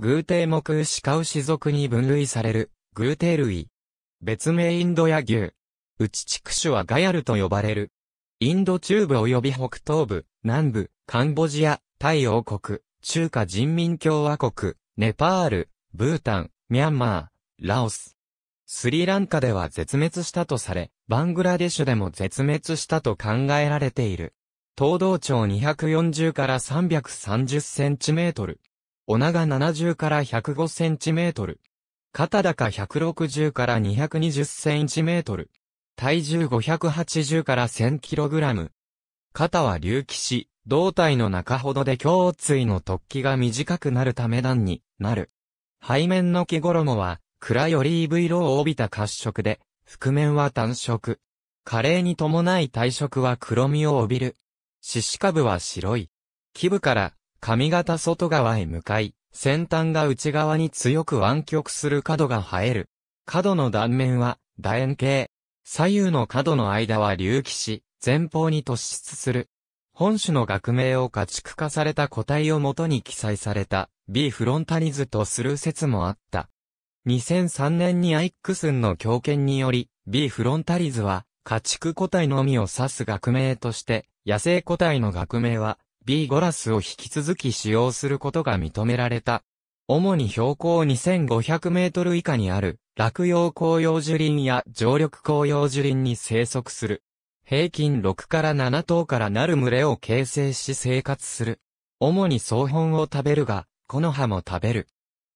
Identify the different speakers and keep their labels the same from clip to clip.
Speaker 1: 偶蹄目牛カウシ属に分類される、偶蹄類。別名インド野牛。内地区種はガヤルと呼ばれる。インド中部及び北東部、南部、カンボジア、タイ王国、中華人民共和国、ネパール、ブータン、ミャンマー、ラオス。スリランカでは絶滅したとされ、バングラデシュでも絶滅したと考えられている。東道町240から330センチメートル。お長70から105センチメートル。肩高160から220センチメートル。体重580から1000キログラム。肩は隆起し、胴体の中ほどで胸椎の突起が短くなるため段になる。背面の木衣は、暗いオリーブ色を帯びた褐色で、覆面は単色。加齢に伴い体色は黒みを帯びる。獅子株は白い。基部から髪型外側へ向かい、先端が内側に強く湾曲する角が生える。角の断面は楕円形。左右の角の間は隆起し、前方に突出する。本種の学名を家畜化された個体をもとに記載された B フロンタリズとする説もあった。2003年にアイックスンの強権により B フロンタリズは家畜個体のみを指す学名として野生個体の学名は B ゴラスを引き続き使用することが認められた。主に標高2500メートル以下にある、落葉紅葉樹林や常緑紅葉樹林に生息する。平均6から7頭からなる群れを形成し生活する。主に草本を食べるが、木の葉も食べる。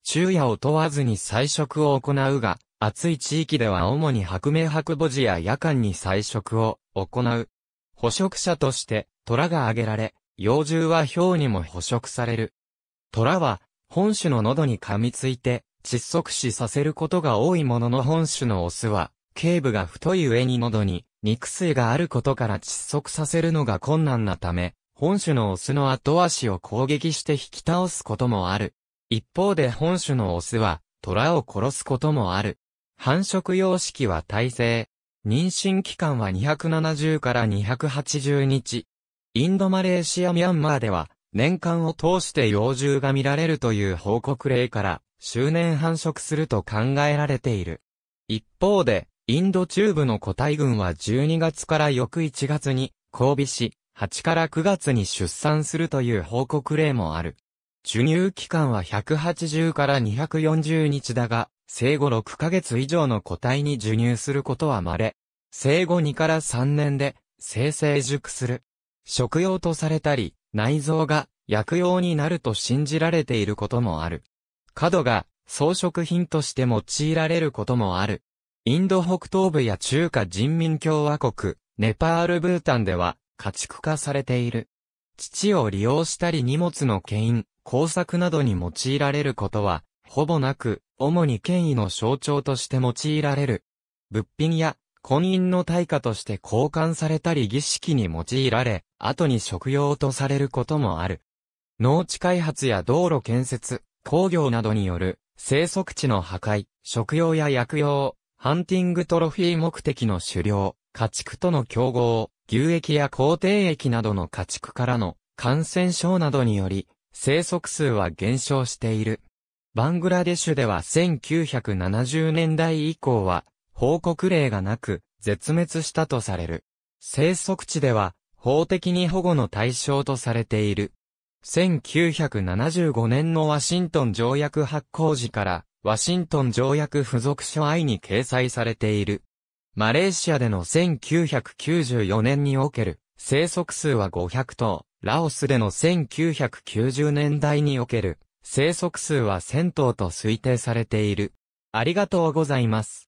Speaker 1: 昼夜を問わずに採食を行うが、暑い地域では主に白明白母地や夜間に採食を行う。捕食者として、虎が挙げられ、幼獣は氷にも捕食される。虎は、本種の喉に噛みついて、窒息死させることが多いものの本種のオスは、頸部が太い上に喉に、肉水があることから窒息させるのが困難なため、本種のオスの後足を攻撃して引き倒すこともある。一方で本種のオスは、虎を殺すこともある。繁殖様式は耐性。妊娠期間は270から280日。インドマレーシアミャンマーでは、年間を通して幼獣が見られるという報告例から、周年繁殖すると考えられている。一方で、インド中部の個体群は12月から翌1月に交尾し、8から9月に出産するという報告例もある。授乳期間は180から240日だが、生後6ヶ月以上の個体に授乳することは稀。生後2から3年で、生成熟する。食用とされたり、内臓が薬用になると信じられていることもある。角が装飾品として用いられることもある。インド北東部や中華人民共和国、ネパールブータンでは家畜化されている。土を利用したり荷物の牽引、工作などに用いられることは、ほぼなく、主に権威の象徴として用いられる。物品や婚姻の対価として交換されたり儀式に用いられ、後に食用とされることもある。農地開発や道路建設、工業などによる生息地の破壊、食用や薬用、ハンティングトロフィー目的の狩猟、家畜との競合、牛液や工程液などの家畜からの感染症などにより、生息数は減少している。バングラデシュでは1970年代以降は、報告例がなく、絶滅したとされる。生息地では、法的に保護の対象とされている。1975年のワシントン条約発行時から、ワシントン条約付属書 I に掲載されている。マレーシアでの1994年における生息数は500頭、ラオスでの1990年代における生息数は1000頭と推定されている。ありがとうございます。